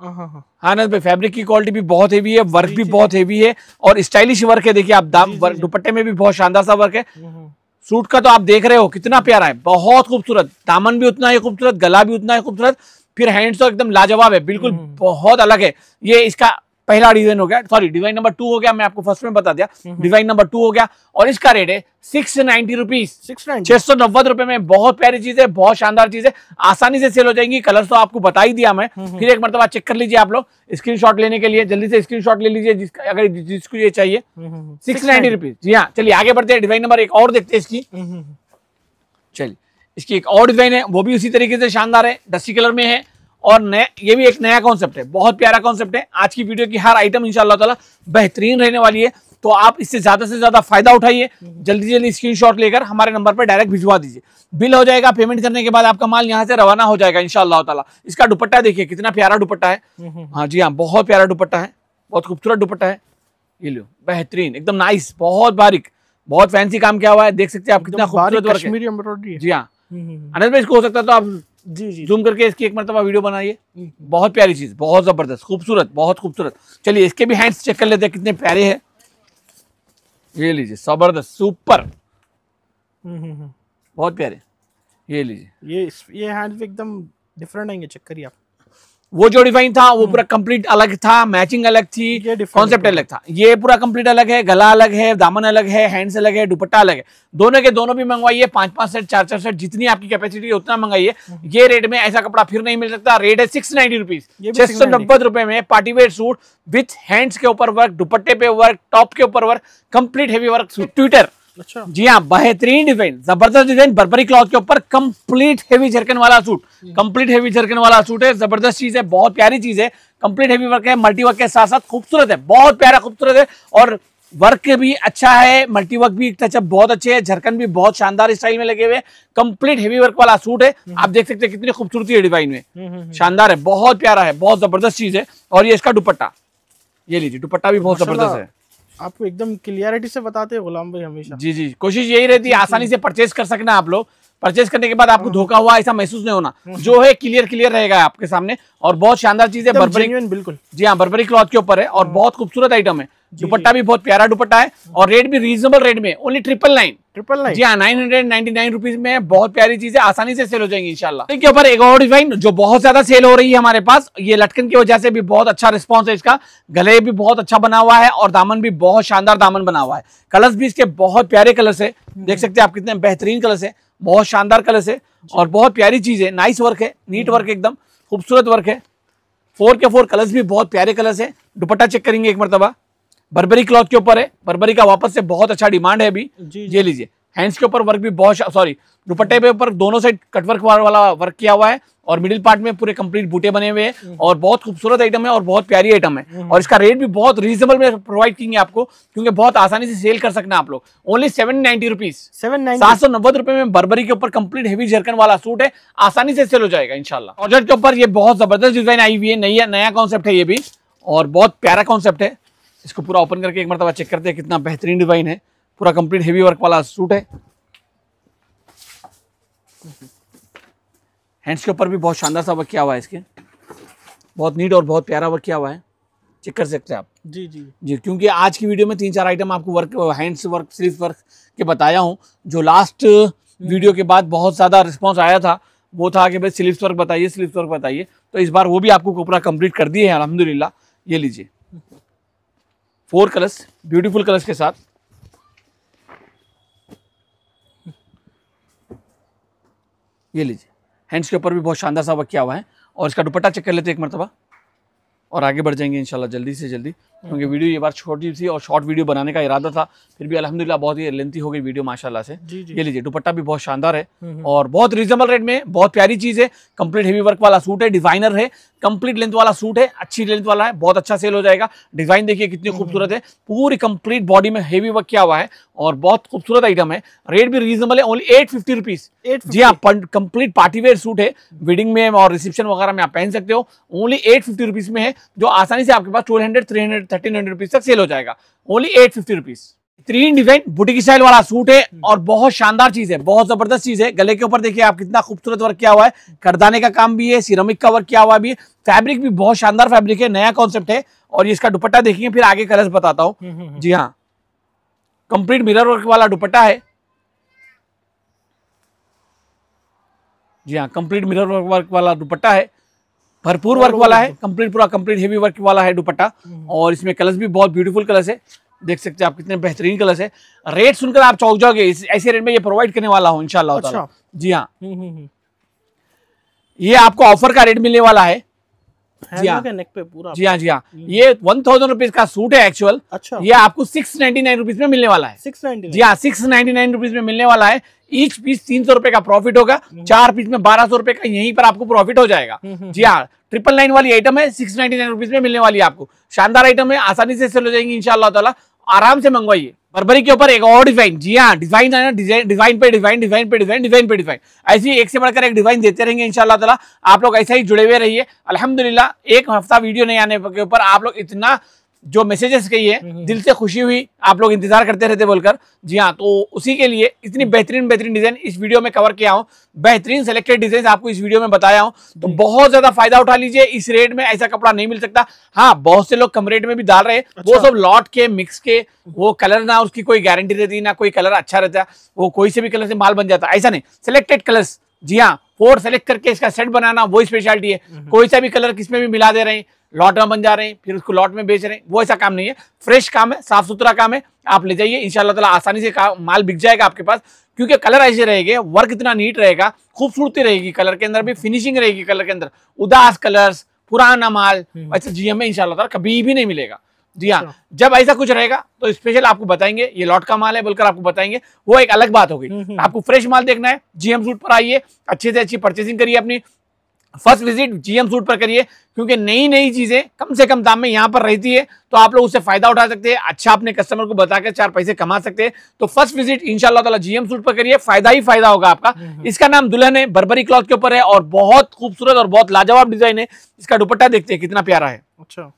हाँ हाँ भाई हाँ। फैब्रिक हाँ, तो की क्वालिटी भी बहुत हेवी है वर्क भी बहुत हेवी है और स्टाइलिश वर्क है देखिए आप दाम दुपट्टे में भी बहुत शानदार सा वर्क है सूट हम्म, हम्म। का तो आप देख रहे हो कितना प्यारा है बहुत खूबसूरत दामन भी उतना ही खूबसूरत गला भी उतना ही खूबसूरत फिर हैंड्स तो एकदम लाजवाब है बिल्कुल हम्म। बहुत अलग है ये इसका पहला डिजाइन हो गया सॉरी डिजाइन नंबर टू हो गया मैं आपको फर्स्ट में बता दिया डिजाइन नंबर टू हो गया और इसका रेट है सिक्स नाइनटी रुपीज सिक्स छह सौ नब्बे रुपए में बहुत प्यारी चीज है बहुत शानदार चीज है आसानी से सेल हो जाएंगी कलर तो आपको बता ही दिया मैं हम्म। फिर एक मरतबा चेक कर लीजिए आप लोग स्क्रीनशॉट लेने के लिए जल्दी से स्क्रीनशॉट ले लीजिए अगर जिसको ये चाहिए सिक्स नाइनटी रुपीज जी हाँ चलिए आगे बढ़ते हैं डिजाइन नंबर एक और देखते हैं इसकी हम्म, चलिए इसकी एक और डिज़ाइन है वो भी उसी तरीके से शानदार है डस्टी कलर में है और नया ये भी एक नया कॉन्सेप्ट है बहुत प्यारा कॉन्सेप्ट है आज की वीडियो की हर आइटम इंशाल्लाह तला बेहतरीन रहने वाली है तो आप इससे ज्यादा से ज्यादा फायदा उठाइए जल्दी जल्दी स्क्रीनशॉट लेकर हमारे नंबर पर डायरेक्ट भिजवा दीजिए बिल हो जाएगा पेमेंट करने के बाद आपका माल यहाँ से रवाना हो जाएगा इनशाला ताला इसका दुपट्टा देखिए कितना प्यारा दुपट्टा है हम्म, हम्म, हम्म। हाँ जी हाँ बहुत प्यारा दुपट्टा है बहुत खूबसूरत दुपट्टा है ये लो बेहतरीन एकदम नाइस बहुत बारीक बहुत फैंसी काम किया हुआ है देख सकते हैं आप कितना खूबसूरत जी हाँ हम्म। अनंत भाई इसको हो सकता है तो आप जी जी जूम करके इसकी एक मरतबा वीडियो बनाइए हम्म, हम्म। बहुत प्यारी चीज़ बहुत ज़बरदस्त खूबसूरत बहुत खूबसूरत चलिए इसके भी हैंड्स चेक कर लेते हैं कितने प्यारे हैं ये लीजिए ज़बरदस्त सुपर बहुत प्यारे ये लीजिए ये ये हैंड्स एकदम डिफरेंट आएंगे चेक करिए आप वो जो डिफाइन था वो हम्म। पूरा कंप्लीट अलग था मैचिंग अलग थी कॉन्सेप्ट अलग था ये पूरा कंप्लीट अलग है गला अलग है दामन अलग है हैंड्स अलग है दुपट्टा अलग है दोनों के दोनों भी मंगवाइए पांच पांच सेट चार चार सेट जितनी आपकी कैपेसिटी है उतना मंगाइए हम्म। ये रेट में ऐसा कपड़ा फिर नहीं मिल सकता रेट है सिक्स नाइनटी रुपीज छह सौ नब्बे रुपए में पार्टीवेयर सूट विथ हैंड्स के ऊपर वर्क दुपट्टे पे वर्क टॉप के ऊपर work complete heavy work twitter अच्छा जी हाँ बेहतरीन डिजाइन जबरदस्त डिजाइन बर्बरी क्लॉथ के ऊपर कंप्लीट हेवी झरकन वाला सूट कंप्लीट हेवी झरकन वाला सूट है जबरदस्त चीज है बहुत प्यारी चीज है कंप्लीट हेवी वर्क है मल्टी वर्क के साथ साथ खूबसूरत है बहुत प्यारा खूबसूरत है और वर्क भी अच्छा है मल्टी वर्क भी टचअप बहुत अच्छे है झरकन भी बहुत शानदार स्टाइल में लगे हुए कंप्लीट हेवी वर्क वाला सूट है आप देख सकते हैं कितनी खूबसूरती है डिजाइन में हम्म, हम्म, हम्म। शानदार है बहुत प्यारा है बहुत जबरदस्त चीज है और ये इसका दुपट्टा ये लीजिए दुपट्टा भी बहुत जबरदस्त है आपको एकदम क्लियरिटी से बताते हैं गुलाम भाई हमेशा जी जी कोशिश यही रहती है आसानी से परचेज कर सकना आप लोग परचेज करने के बाद आपको हाँ। धोखा हुआ ऐसा महसूस नहीं होना हाँ। जो है क्लियर क्लियर रहेगा आपके सामने और बहुत शानदार चीज है बर्बरी बिल्कुल जी हाँ बर्बरी क्लॉथ के ऊपर है और हाँ। बहुत खूबसूरत आइटम है दुपट्टा भी बहुत प्यारा दुपट्टा है और रेट भी रीजनेबल रेट में only triple nine triple nine जी हाँ nine hundred ninety nine rupees में बहुत प्यारी चीजें आसानी से सेल हो जाएंगी इंशाल्लाह इनके ऊपर एक और डिजाइन जो बहुत ज्यादा सेल हो रही है हमारे पास ये लटकन की वजह से भी बहुत अच्छा रिस्पॉन्स है इसका गले भी बहुत अच्छा बना हुआ है और दामन भी बहुत शानदार दामन बना हुआ है कलर्स भी इसके बहुत प्यारे कलर्स है हम्म। देख सकते हैं आप कितने बेहतरीन कलर्स है बहुत शानदार कलर्स है और बहुत प्यारी चीज है नाइस वर्क है नीट वर्क हम्म। एकदम खूबसूरत वर्क है फोर के फोर कलर्स भी बहुत प्यारे कलर्स है दुपट्टा चेक करेंगे एक मरतबा बर्बरी क्लॉथ के ऊपर है बर्बरी का वापस से बहुत अच्छा डिमांड है अभी ये लीजिए हैंड्स के ऊपर वर्क भी बहुत सॉरी दुपट्टे पे ऊपर दोनों साइड कटवर्क वाला वर्क किया हुआ है और मिडिल पार्ट में पूरे कंप्लीट बूटे बने हुए हैं और बहुत खूबसूरत आइटम है और बहुत प्यारी आइटम है और इसका रेट भी बहुत रीजनेबल में प्रोवाइड किएंगे आपको क्योंकि बहुत आसानी से सेल कर सकते हैं आप लोग ओनली सेवन नाइनटी रुपीज सात सौ नब्बे रुपए में बर्बरी के ऊपर कंप्लीट हेवी जर्कन वाला सूट है आसानी से सेल हो जाएगा इनशाला ऑर्डर के ऊपर ये बहुत जबरदस्त डिजाइन आई हुई है नया नया कॉन्सेप्ट है ये भी और बहुत प्यारा कॉन्सेप्ट है इसको पूरा ओपन करके एक मरतबा चेक करते हैं कितना बेहतरीन डिज़ाइन है पूरा कंप्लीट हेवी वर्क वाला सूट है हैंड्स के ऊपर भी बहुत शानदार सा वर्क किया हुआ है इसके बहुत नीट और बहुत प्यारा वर्क किया हुआ है चेक कर सकते हैं आप जी जी जी क्योंकि आज की वीडियो में तीन चार आइटम आपको work hands work sleeve work के बताया हूँ जो लास्ट वीडियो के बाद बहुत ज़्यादा रिस्पॉन्स आया था वो था कि भाई स्लीव्स वर्क बताइए स्लीव्स वर्क बताइए तो इस बार वो भी आपको पूरा कम्प्लीट कर दिए हैं अलहमदिल्ला ये लीजिए फोर कलर्स ब्यूटीफुल कलर्स के साथ ये लीजिए हैंड्स के ऊपर भी बहुत शानदार सा वक्त किया हुआ है और इसका दुपट्टा चेक कर लेते हैं एक मरतबा और आगे बढ़ जाएंगे इंशाल्लाह जल्दी से जल्दी क्योंकि वीडियो ये बार छोटी सी और शॉर्ट वीडियो बनाने का इरादा था फिर भी अल्हम्दुलिल्लाह बहुत ही लेंथी हो गई वीडियो माशाल्लाह से जी जी। ये लीजिए दुपट्टा भी बहुत शानदार है हम्म, हम्म. और बहुत रीजनेबल रेट में बहुत प्यारी चीज़ है कंप्लीट हेवी वर्क वाला सूट है डिजाइनर है कंप्लीट लेंथ वाला सूट है अच्छी लेंथ वाला है बहुत अच्छा सेल हो जाएगा डिजाइन देखिए कितनी हम्म, खूबसूरत हम्म। है पूरी कंप्लीट बॉडी में हेवी वर्क किया हुआ है और बहुत खूबसूरत आइटम है रेट भी रीजनेबल है ओनली एट फिफ्टी रुपीज जी हाँ कंप्लीट पार्टी वेयर सूट है वेडिंग में और रिसेप्शन वगैरह में आप पहन सकते हो ओनली एट फिफ्टी में है जो आसानी से आपके पास twelve hundred three hundred thirteen hundred rupees तक सेल हो जाएगा ओनली एट फिफ्टी रुपीज बेहतरीन डिजाइन बुटीक स्टाइल वाला सूट है हम्म। और बहुत शानदार चीज है बहुत जबरदस्त चीज है गले के ऊपर देखिए आप कितना खूबसूरत वर्क किया हुआ है करदाने का काम भी है सिरमिक का वर्क किया हुआ भी है फैब्रिक भी बहुत शानदार फैब्रिक है नया कॉन्सेप्ट है और ये इसका दुपट्टा देखिए फिर आगे कलर्स बताता हूँ हम्म, हम्म, जी हाँ कंप्लीट मिरर वर्क वाला दुपट्टा है जी हाँ कंप्लीट मिरर वर्क वाला दुपट्टा है भरपूर वर्क वाला है कंप्लीट पूरा कंप्लीट हेवी वर्क वाला है दुपट्टा और इसमें कलर्स भी बहुत ब्यूटीफुल कलर्स है देख सकते हैं आप कितने बेहतरीन कलर्स है रेट सुनकर आप चौक जाओगे ऐसे रेट में ये प्रोवाइड करने वाला हूँ इनशाला अच्छा। जी हाँ हम्म, हम्म, हम्म। ये आपको ऑफर का रेट मिलने वाला है जी हाँ जी हाँ हम्म। ये वन थाउजेंड रुपीज का सूट है एक्चुअल अच्छा ये आपको सिक्स नाइन्टी नाइन रुपीज में मिलने वाला है सिक्स जी हाँ सिक्स नाइन्टी नाइन रुपीज में मिलने वाला है ईच पीस तीन सौ रुपए का प्रॉफिट होगा हम्म। चार पीस में बारह सौ रुपए का यहीं पर आपको प्रॉफिट हो जाएगा हम्म, जी हाँ ट्रिपल नाइन वाली आइटम है सिक्स नाइन्टी नाइन रुपीज में मिलने वाली है आपको शानदार आइटम है आसानी से सेल हो जाएंगे इनशाला आराम से मंगवाइए बर्बरी के ऊपर एक और डिजाइन जी हाँ डिजाइन है ना डिजाइन पे डिजाइन डिजाइन पे डिजाइन डिजाइन पे डिजाइन ऐसी एक से बढ़कर एक डिजाइन देते रहेंगे इनशाला तला आप लोग ऐसा ही जुड़े हुए रहिए अलहमदुल्ला एक हफ्ता वीडियो नहीं आने के ऊपर आप लोग इतना जो मैसेजेस है हम्म, हम्म, दिल हम्म। से खुशी हुई आप लोग इंतजार करते रहते बोलकर जी हाँ तो उसी के लिए इतनी बेहतरीन बेहतरीन डिजाइन इस वीडियो में कवर किया हूँ बेहतरीन सेलेक्टेड डिजाइन आपको इस वीडियो में बताया हूँ तो बहुत ज्यादा फायदा उठा लीजिए इस रेट में ऐसा कपड़ा नहीं मिल सकता हाँ बहुत से लोग कम रेट में भी डाल रहे हैं अच्छा। वो सब लॉट के मिक्स के वो कलर ना उसकी कोई गारंटी रहती ना कोई कलर अच्छा रहता वो कोई से भी कलर से माल बन जाता ऐसा नहीं सिलेक्टेड कलर्स जी हाँ कोड सेलेक्ट करके इसका सेट बनाना वो स्पेशलिटी है कोई सा भी कलर किसमें भी मिला दे रहे हैं लॉट में बन जा रहे हैं फिर उसको लॉट में बेच रहे हैं वो ऐसा काम नहीं है फ्रेश काम है साफ सुथरा काम है आप ले जाइए इंशाल्लाह ताला आसानी से माल बिक जाएगा आपके पास क्योंकि कलर ऐसे रहेगा वर्क इतना नीट रहेगा खूबसूरती रहेगी कलर के अंदर भी फिनिशिंग रहेगी कलर के अंदर उदास कलर्स पुराना माल अच्छा जी हमें इनशाला कभी भी नहीं मिलेगा जी हाँ अच्छा। जब ऐसा कुछ रहेगा तो स्पेशल आपको बताएंगे ये लॉट का माल है बोलकर आपको बताएंगे वो एक अलग बात होगी हम्म, हम्म। आपको फ्रेश माल देखना है जीएम सूट पर आइए अच्छे से अच्छी परचेसिंग करिए अपनी फर्स्ट विजिट जीएम सूट पर करिए क्योंकि नई नई चीजें कम से कम दाम में यहाँ पर रहती है तो आप लोग उससे फायदा उठा सकते हैं अच्छा अपने कस्टमर को बताकर चार पैसे कमा सकते हैं तो फर्स्ट विजिट इंशाल्लाह जीएम सूट पर करिए फायदा ही फायदा होगा आपका हम्म, हम्म। इसका नाम दुल्हन है बर्बरी क्लॉथ के ऊपर है और बहुत खूबसूरत और बहुत लाजवाब डिजाइन है इसका दुपट्टा देखते हैं कितना प्यारा है अच्छा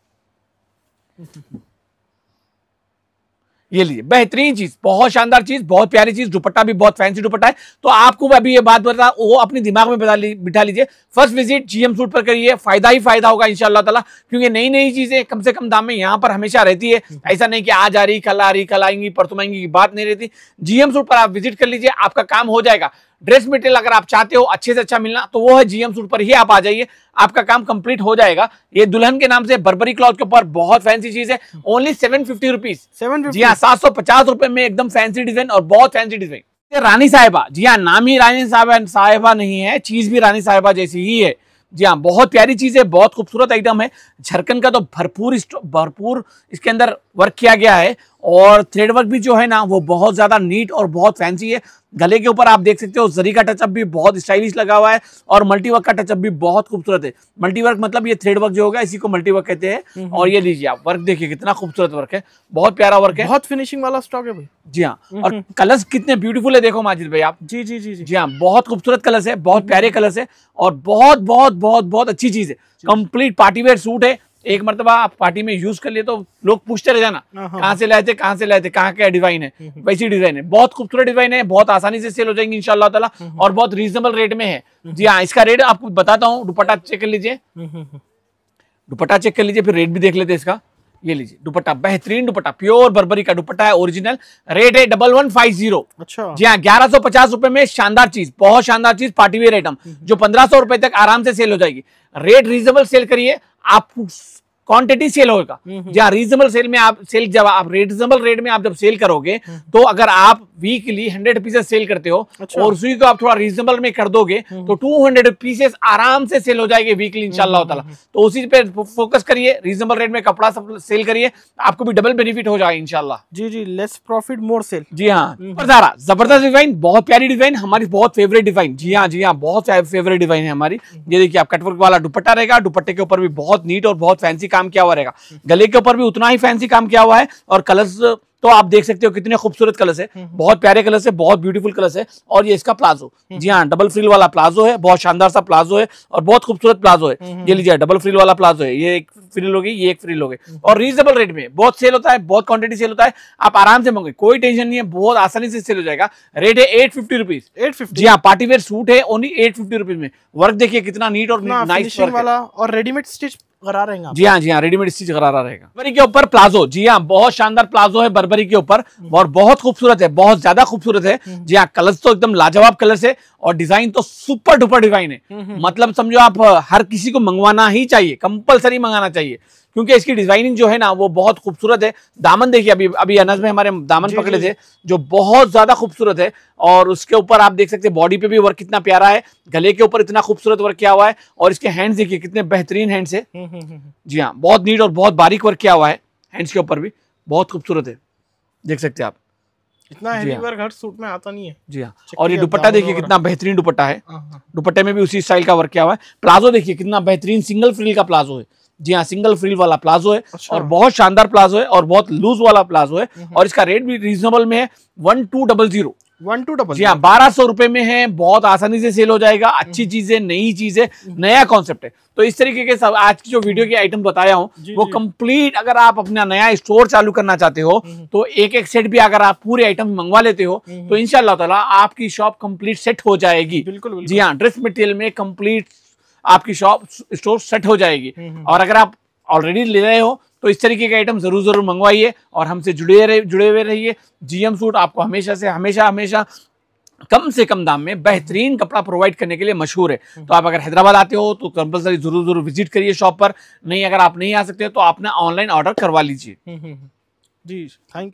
ये लीजिए बेहतरीन चीज बहुत शानदार चीज बहुत प्यारी चीज दुपट्टा भी बहुत फैंसी दुपट्टा है तो आपको मैं अभी ये बात बता वो अपने दिमाग में बता ली, बिठा लीजिए फर्स्ट विजिट जीएम सूट पर करिए फायदा ही फायदा होगा इंशाल्लाह ताला क्योंकि नई नई चीजें कम से कम दाम में यहाँ पर हमेशा रहती है ऐसा नहीं कि आज आ रही कल आ रही कल आएंगी परसों आएंगी बात नहीं रहती जीएम सूट पर आप विजिट कर लीजिए आपका काम हो जाएगा ड्रेस मटेरियल अगर आप चाहते हो अच्छे से अच्छा मिलना तो वो है जीएम सूट पर ही आप आ जाइए आपका काम कंप्लीट हो जाएगा ये दुल्हन के नाम से बर्बरी क्लॉथ के ऊपर बहुत फैंसी चीज है only seven fifty rupees seven जी हाँ सात सौ पचास रुपए में एकदम फैंसी डिजाइन और बहुत फैंसी डिजाइन रानी साहिबा जी हाँ नाम ही रानी साहिबा साहिबा नहीं है चीज भी रानी साहिबा जैसी ही है जी हाँ बहुत प्यारी चीज है बहुत खूबसूरत आइटम है झरकन का तो भरपूर भरपूर इसके अंदर वर्क किया गया है और थ्रेडवर्क भी जो है ना वो बहुत ज़्यादा नीट और बहुत फैंसी है गले के ऊपर आप देख सकते हो जरी का टचअप भी बहुत स्टाइलिश लगा हुआ है और मल्टीवर्क का टचअप भी बहुत खूबसूरत है मल्टीवर्क मतलब ये थ्रेडवर्क जो होगा इसी को मल्टीवर्क कहते हैं और ये लीजिए आप वर्क देखिए कितना खूबसूरत वर्क है बहुत प्यारा वर्क है बहुत फिनिशिंग वाला स्टॉक है भाई जी हाँ और कलर्स कितने ब्यूटीफुल है देखो माजिद भाई आप जी जी जी जी हाँ बहुत खूबसूरत कलर्स है बहुत प्यारे कलर्स है और बहुत बहुत बहुत बहुत अच्छी चीज है कंप्लीट पार्टीवेयर सूट है एक मरतबा आप पार्टी में यूज कर लिए तो लोग पूछते रह जाना हाँ, हाँ। कहाँ से लाए थे कहाँ से लाए थे कहाँ क्या डिजाइन है हम्म, हम्म। वैसी डिजाइन है बहुत खूबसूरत डिजाइन है बहुत आसानी से सेल हो जाएंगी इनशाला तला हम्म, और बहुत रीजनेबल रेट में है जी हाँ इसका रेट आपको बताता हूँ दुपट्टा चेक कर लीजिए दुपट्टा चेक कर लीजिए फिर रेट भी देख लेते इसका ये लीजिए दुपट्टा बेहतरीन दुपट्टा प्योर बर्बरी का दुपट्टा है ओरिजिनल रेट है डबल वन फाइव जीरो अच्छा जी हाँ ग्यारह सौ पचास रुपए में शानदार चीज बहुत शानदार चीज पार्टीवेयर आइटम जो पंद्रह सौ रुपए तक आराम से सेल हो जाएगी रेट रीजनेबल सेल करिए a, क्वांटिटी सेल होगा हम्म, हम्म। जहाँ रीजनेबल सेल में आप सेल जब आप रीजनेबल रेट में आप जब सेल करोगे हम्म। तो अगर आप वीकली हंड्रेड पीसेस सेल करते हो अच्छा। और उसी को तो आप थोड़ा रीजनेबल में कर दोगे तो टू हंड्रेड पीसेस आराम से सेल हो जाएगी वीकली इंशाल्लाह ताला तो उसी पे फोकस करिए रीजनेबल रेट में कपड़ा सब सेल करिए आपको भी डबल बेनिफिट हो जाएगा इनशाला जी जी लेस प्रॉफिट मोर सेल जी हाँ जबरदस्त डिजाइन बहुत प्यारी डिजाइन हमारी बहुत फेवरेट डिजाइन जी हाँ जी हाँ बहुत फेवरेट डिजाइन है हमारी ये देखिए आप कटवर्क वाला दुपट्टा रहेगा दुपट्टे के ऊपर भी बहुत नीट और बहुत फैंसी फैंसी काम किया हुआ रहेगा गले के ऊपर भी उतना ही फैंसी काम किया हुआ है और कलर्स तो आप देख सकते हो कितने खूबसूरत कलर है हम्म, हम्म। बहुत प्यारे कलर है बहुत ब्यूटीफुल कलर है और ये इसका प्लाजो हम्म। जी हाँ डबल फ्रिल वाला प्लाजो है बहुत शानदार सा प्लाजो है और बहुत खूबसूरत प्लाजो है ये लीजिए डबल फ्रिल वाला प्लाजो है ये एक फ्रिल होगी ये एक फ्रिल होगी और रीजनेबल रेट में बहुत सेल होता है बहुत क्वांटिटी सेल होता है आप आराम से मंगे कोई टेंशन नहीं है बहुत आसानी से सेल हो जाएगा रेट है eight fifty rupees eight fifty जी हाँ पार्टीवेयर सूट है ओनली एट फिफ्टी रुपीज में वर्क देखिए कितना नीट और नाइस वाला और रेडीमेड स्टिच गरारा रहेगा जी हाँ जी हाँ रेडीमेड स्टिच गरारा रहेगा बरबरी के ऊपर प्लाजो जी हाँ बहुत शानदार प्लाजो है बरबरी के ऊपर और बहुत खूबसूरत है बहुत ज्यादा खूबसूरत है हम्म। जी हाँ कलर तो एकदम लाजवाब कलर है और डिजाइन तो सुपर डुपर डिजाइन है हम्म, हम्म। मतलब समझो आप हर किसी को मंगवाना ही चाहिए कंपलसरी मंगाना चाहिए क्योंकि इसकी डिजाइनिंग जो है ना वो बहुत खूबसूरत है दामन देखिए अभी अभी अनज में हमारे दामन पकड़े थे जो बहुत ज्यादा खूबसूरत है और उसके ऊपर आप देख सकते हैं बॉडी पे भी वर्क कितना प्यारा है गले के ऊपर इतना खूबसूरत वर्क किया हुआ है और इसके हैंड्स देखिए कितने बेहतरीन हैंड्स है हम्म, हम्म, हम्म, जी हाँ बहुत नीट और बहुत बारीक वर्क किया हुआ है हैंड्स के ऊपर भी बहुत खूबसूरत है देख सकते हैं आप इतना हैवी वर्क हाँ। हर सूट में आता नहीं है जी हाँ और ये दुपट्टा देखिए कितना बेहतरीन दुपट्टा है हाँ, हाँ। दुपट्टे में भी उसी स्टाइल का वर्क किया हुआ है प्लाजो देखिए कितना बेहतरीन सिंगल फ्रिल का प्लाजो है जी हाँ सिंगल फ्रील वाला प्लाजो है अच्छा। और बहुत शानदार प्लाजो है और बहुत लूज वाला प्लाजो है हम्म। और इसका रेट भी रीजनेबल में है one two double zero one two double जी हाँ बारह सौ रुपए में है बहुत आसानी से सेल हो जाएगा हम्म। अच्छी चीज है नई चीज है हम्म। नया कॉन्सेप्ट है तो इस तरीके के सब आज की जो वीडियो के आइटम बताया हूँ वो कंप्लीट अगर आप अपना नया स्टोर चालू करना चाहते हो तो एक एक सेट भी अगर आप पूरे आइटम मंगवा लेते हो तो इनशाला आपकी शॉप कंप्लीट सेट हो जाएगी बिल्कुल जी हाँ ड्रेस मटेरियल में कंप्लीट आपकी शॉप स्टोर सेट हो जाएगी हम्म, हम्म। और अगर आप ऑलरेडी ले रहे हो तो इस तरीके के आइटम जरूर जरूर मंगवाइए और हमसे जुड़े रहे जुड़े हुए रहिए जीएम सूट आपको हमेशा से हमेशा हमेशा कम से कम दाम में बेहतरीन कपड़ा प्रोवाइड करने के लिए मशहूर है हम्म। तो आप अगर हैदराबाद आते हो तो कंपलसरी जरूर जरूर विजिट करिए शॉप पर नहीं अगर आप नहीं आ सकते तो आपने ऑनलाइन ऑर्डर करवा लीजिए जी थैंक